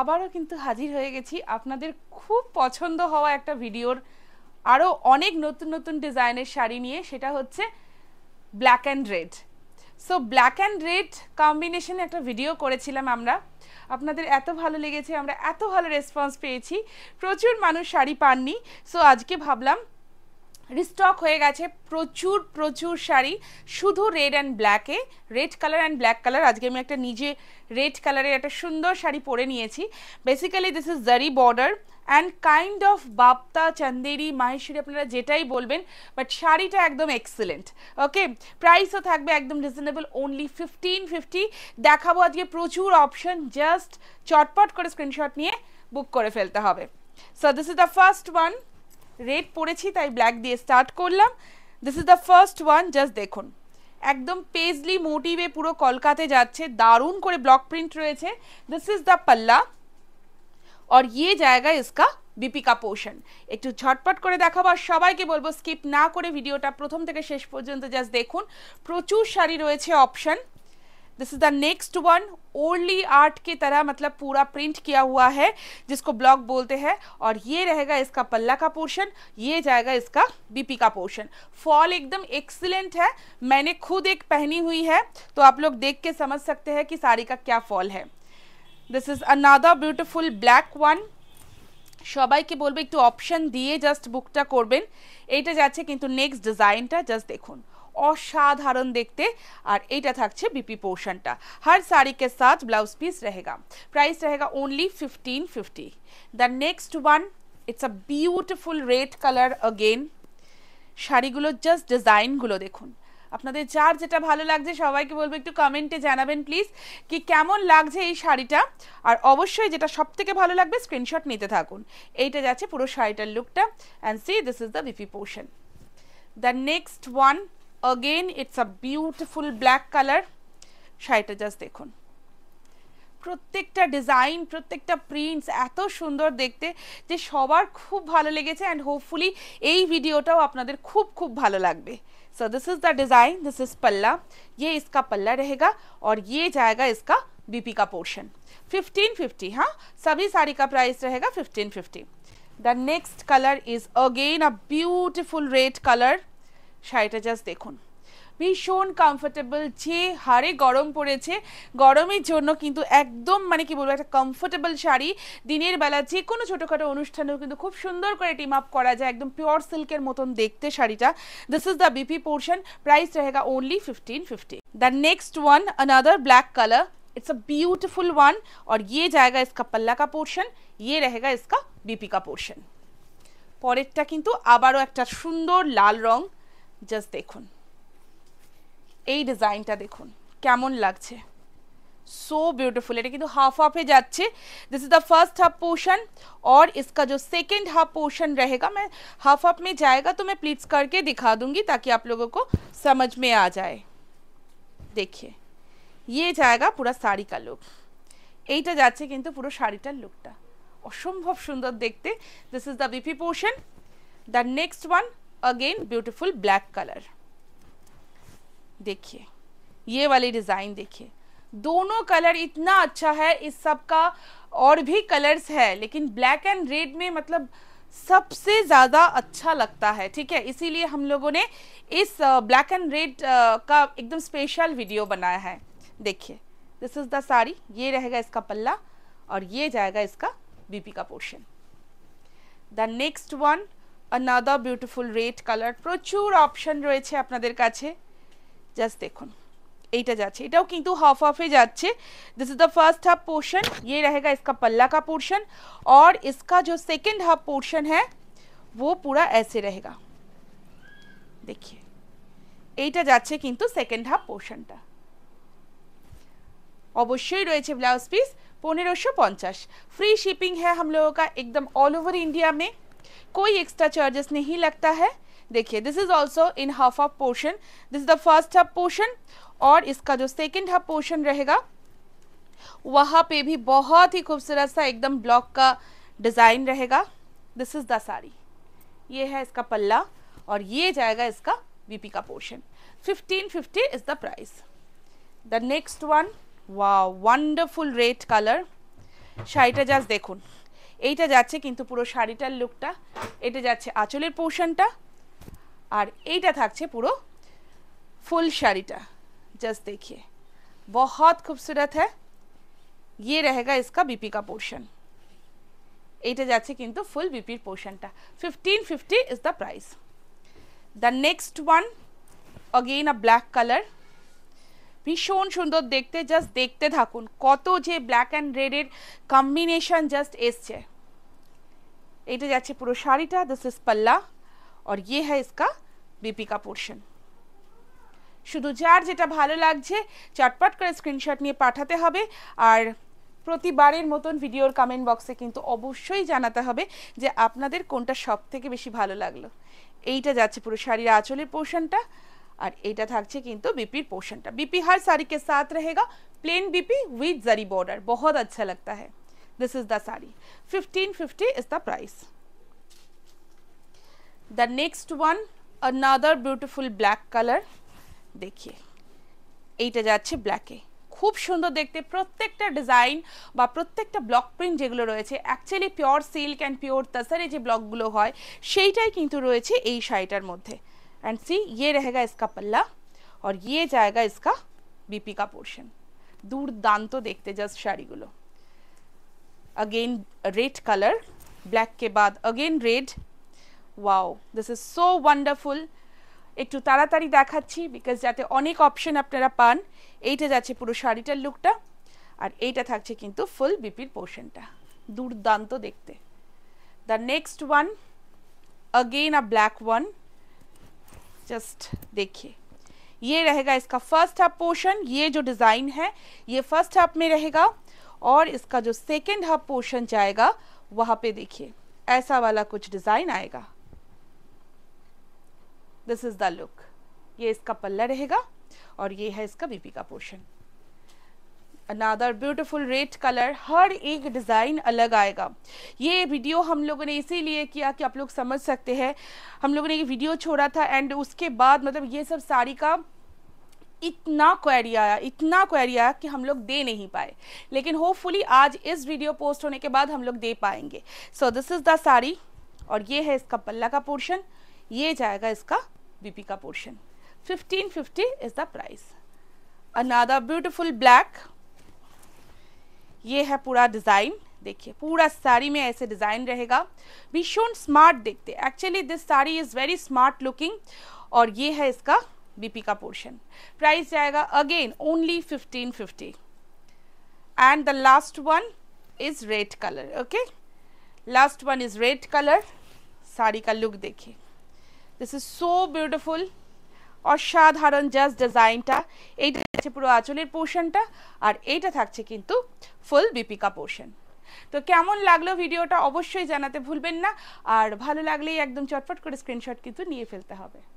আবারও কিন্তু হাজির হয়ে গেছি আপনাদের খুব পছন্দ হওয়া একটা ভিডিওর আরও অনেক নতুন নতুন ডিজাইনের শাড়ি নিয়ে সেটা হচ্ছে black and red so black and red কম্বিনেশনে একটা ভিডিও করেছিলাম আমরা আপনাদের এত ভালো লেগেছে আমরা এত ভালো রেসপন্স পেয়েছি প্রচুর মানুষ শাড়ি পাননি সো আজকে ভাবলাম রিস্টক হয়ে গেছে প্রচুর প্রচুর শাড়ি শুধু রেড অ্যান্ড ব্ল্যাকে red colour and black colour আজকে আমি একটা নিজে রেড কালারের একটা সুন্দর শাড়ি পরে নিয়েছি basically this is zari border and kind of বাপ্তা চান্দেরি মাহেশ্বরী আপনারা যেটাই বলবেন বাট শাড়িটা একদম এক্সেলেন্ট ওকে প্রাইসও থাকবে একদম রিজনেবল অনলি ফিফটিন ফিফটি দেখাবো আজকে প্রচুর অপশন জাস্ট চটপট করে স্ক্রিনশট নিয়ে বুক করে ফেলতে হবে so this is the first one red পড়েছি তাই ব্ল্যাক দিয়ে স্টার্ট করলাম this is the first one just দেখুন একদম পেজলি মোটিভে পুরো কলকাতে যাচ্ছে দারুণ করে ব্লক প্রিন্ট রয়েছে দিস ইজ দ্য পাল্লা আর ইয়ে জায়গা ইসকা দীপিকা পোষণ একটু ঝটপট করে দেখাবো আর সবাইকে বলবো স্কিপ না করে ভিডিওটা প্রথম থেকে শেষ পর্যন্ত জাস্ট দেখুন প্রচুর শাড়ি রয়েছে option this is the next one only art की तरह मतलब पूरा प्रिंट किया हुआ है जिसको ब्लॉक बोलते हैं और ये रहेगा इसका पल्ला का पोर्शन ये जाएगा इसका बीपी का पोर्शन फॉल एकदम एक्सीलेंट है मैंने खुद एक पहनी हुई है तो आप लोग देख के समझ सकते हैं कि साड़ी का क्या फॉल है this is another beautiful black one সবাইকে के একটু एक দিয়ে জাস্ট বুকটা করবেন এইটা যাচ্ছে কিন্তু নেক্সট ডিজাইনটা জাস্ট দেখুন অসাধারণ দেখতে আর এইটা থাকছে বিপি পোর্শনটা হার শাড়ি কে সাথ ব্লাউজ পিস রেহেগা প্রাইস রেগা only fifteen fifty the next one it's a beautiful red colour again শাড়িগুলোর জাস্ট ডিজাইনগুলো দেখুন আপনাদের যার যেটা ভালো লাগছে সবাইকে বলবো একটু কমেন্টে জানাবেন প্লিজ কি কেমন লাগছে এই শাড়িটা আর অবশ্যই যেটা সব থেকে ভালো লাগবে স্ক্রিনশট নিতে থাকুন এইটা যাচ্ছে পুরো শাড়িটার লুকটা and see this is the BP portion the next one again it's a beautiful black colour sari just देख प्रत्येक डिजाइन प्रत्येक प्रिंट एत सुंदर देखते जो सवार खूब भलो लेगे एंड होपफुली भिडियो अपन खूब खूब भलो लगे so this is the design this is पल्ला ये इसका पल्ला रहेगा और ये जाएगा इसका बीपी का पोर्शन फिफ्टी हाँ सभी साड़ी का प्राइस रहेगा fifteen fifty the next colour is again a beautiful red colour শাড়িটা জাস্ট দেখুন ভীষণ কমফোর্টেবল যে হারে গরম পড়েছে গরমের জন্য কিন্তু একদম মানে কি বলবো একটা কমফোর্টেবল শাড়ি দিনের বেলা যে কোনো ছোটোখাটো অনুষ্ঠানেও কিন্তু খুব সুন্দর করে টিম আপ করা যায় একদম পিওর সিল্কের মতন দেখতে শাড়িটা this is the BP portion price রহেগা only fifteen fifty the next one another black colour it's a beautiful one আর ইয়ে জায়গা ইসকা পাল্লা কা পোর্শন ইয়ে রহেগা ইসকা बीपी का পরেরটা কিন্তু আবারও একটা সুন্দর লাল রঙ जस्ट देख डिजाइन टा देख कम लगे सो ब्यूटिफुल हाफ हाफे जा this is the first half portion और इसका जो सेकेंड हाफ पोर्शन रहेगा मैं हाफ हाफ में जाएगा तो मैं प्लीज करके दिखा दूंगी ताकि आप लोगों को समझ में आ जाए देखिए ये जाएगा पूरा साड़ी का लुक यही जा पुरो ट लुकटा असम्भव सुंदर देखते this is the BP portion the next one again beautiful black colour देखिए ये वाली डिज़ाइन देखिए दोनों कलर इतना अच्छा है इस सब का और भी कलर्स है लेकिन ब्लैक एंड रेड में मतलब सबसे ज़्यादा अच्छा लगता है ठीक है इसीलिए हम लोगों ने इस ब्लैक एंड रेड का एकदम स्पेशल वीडियो बनाया है देखिए दिस इज़ द साड़ी ये रहेगा इसका पल्ला और ये जाएगा इसका बीपी का portion the next one another beautiful red colour প্রচুর অপশান রয়েছে আপনাদের কাছে फर्स्ट हाफ पोर्शन ये रहेगा इसका पल्ला का पोर्शन और इसका जो सेकेंड हाफ पोर्शन है वो पूरा ऐसे रहेगा देखिए এইটা ब्लाउज पीस पंद्रह পঞ্চাশ फ्री शिपिंग है हम लोगों का एकदम ऑल ओवर इंडिया में कोई एक्स्ट्रा चार्जेस नहीं लगता है देखिए this is also in half of portion this is the first half portion और इसका जो सेकेंड हाफ पोर्शन रहेगा वहां पे भी बहुत ही खूबसूरत सा एकदम ब्लॉक का डिज़ाइन रहेगा दिस इज़ द साड़ी ये है इसका पल्ला और ये जाएगा इसका बीपी का portion 1550 fifty is the price the next one वाह वंडरफुल रेड कलर शाइटा देखो এইটা যাচ্ছে কিন্তু পুরো শাড়িটার লুকটা এটা যাচ্ছে আঁচলের পোর্শনটা আর এইটা থাকছে পুরো ফুল শাড়িটা জাস্ট দেখিয়ে बहुत খুবসুরত হ্যাঁ ইয়ে रहेगा इसका बीपी का এইটা যাচ্ছে কিন্তু ফুল বিপির পোর্শনটা fifteen fifty is the price the next one again a black colour ভীষণ সুন্দর দেখতে জাস্ট দেখতে থাকুন কত যে ব্ল্যাক অ্যান্ড রেডের কম্বিনেশন জাস্ট এসছে এইটা যাচ্ছে পুরো শাড়িটা দিস ইজ পাল্লা আর ইয়ে হ্যাঁ ইসকা বিপিকা পোর্শন শুধু যার যেটা ভালো লাগছে চটপট করে স্ক্রিনশট নিয়ে পাঠাতে হবে আর প্রতিবারের মতন ভিডিওর কমেন্ট বক্সে কিন্তু অবশ্যই জানাতে হবে যে আপনাদের কোনটা সব থেকে বেশি ভালো লাগলো এইটা যাচ্ছে পুরো শাড়ির আঁচলের পোর্শনটা আর এইটা থাকছে কিন্তু বিপির পোর্শনটা বিপি হার শাড়িকে সাথ रहेगा plain BP with zari border বহুত আচ্ছা লাগতা হ্যায় This is the sari. 1550 is the price. The next one another beautiful black color. দেখিয়ে এইটা যাচ্ছে ব্ল্যাকে খুব সুন্দর দেখতে প্রত্যেকটা ডিজাইন বা প্রত্যেকটা ব্লক প্রিন্ট যেগুলো রয়েছে actually pure silk and pure তাসারে যে ব্লকগুলো হয় সেইটাই কিন্তু রয়েছে এই শাড়িটার মধ্যে অ্যান্ড সি ইয়ে রেহেগা ইসকা পাল্লা আর ইয়ে জায়গা इसका बीपी का पोर्शन दूर दान तो देखते अगेन रेड कलर ब्लैक के बाद again red wow this is so wonderful एक देखा बिकज जाते अनेक अपशन आपनारा पान ये जा शीटार लुकटा और यहाँ थक फुल बीपिर पोर्सन दुर्दान तो देखते the next one again a black one just देखिए ये रहेगा इसका फर्स्ट हाफ पोर्शन ये जो डिज़ाइन है ये फर्स्ट हाफ में रहेगा और इसका जो सेकेंड हाफ पोर्शन जाएगा वहां पे देखिए ऐसा वाला कुछ डिज़ाइन आएगा दिस इज़ द लुक ये इसका पल्ला रहेगा और ये है इसका बीपी का portion another beautiful red colour हर एक डिज़ाइन अलग आएगा ये वीडियो हम लोगों ने इसीलिए किया कि आप लोग समझ सकते हैं हम लोगों ने ये वीडियो छोड़ा था एंड उसके बाद मतलब ये सब साड़ी का इतना क्वेरी आया इतना क्वेरी आया कि हम लोग दे नहीं पाए लेकिन होपफुली आज इस वीडियो पोस्ट होने के बाद हम लोग दे पाएंगे so this is the sari और ये है इसका पल्ला का पोर्शन ये जाएगा इसका बीपी का portion fifteen fifty is the price another beautiful black ये है पूरा डिज़ाइन देखिए पूरा साड़ी में ऐसे डिज़ाइन रहेगा शोन स्मार्ट देखते actually this sari is very smart looking और ये है इसका बीपी का पोर्शन प्राइस जाएगा again only fifteen fifty and the last one is red colour okay last one is red colour sari का लुक देखिए দিস ইজ সো বিউটিফুল অসাধারণ just ডিজাইনটা এইটা আছে পুরো আঁচলের পোর্শনটা আর এইটা থাকছে কিন্তু ফুল বিপিকা পোর্শন তো কেমন লাগলো ভিডিওটা অবশ্যই জানাতে ভুলবেন না আর ভালো লাগলেই একদম চটফট করে স্ক্রিনশট কিন্তু নিয়ে ফেলতে হবে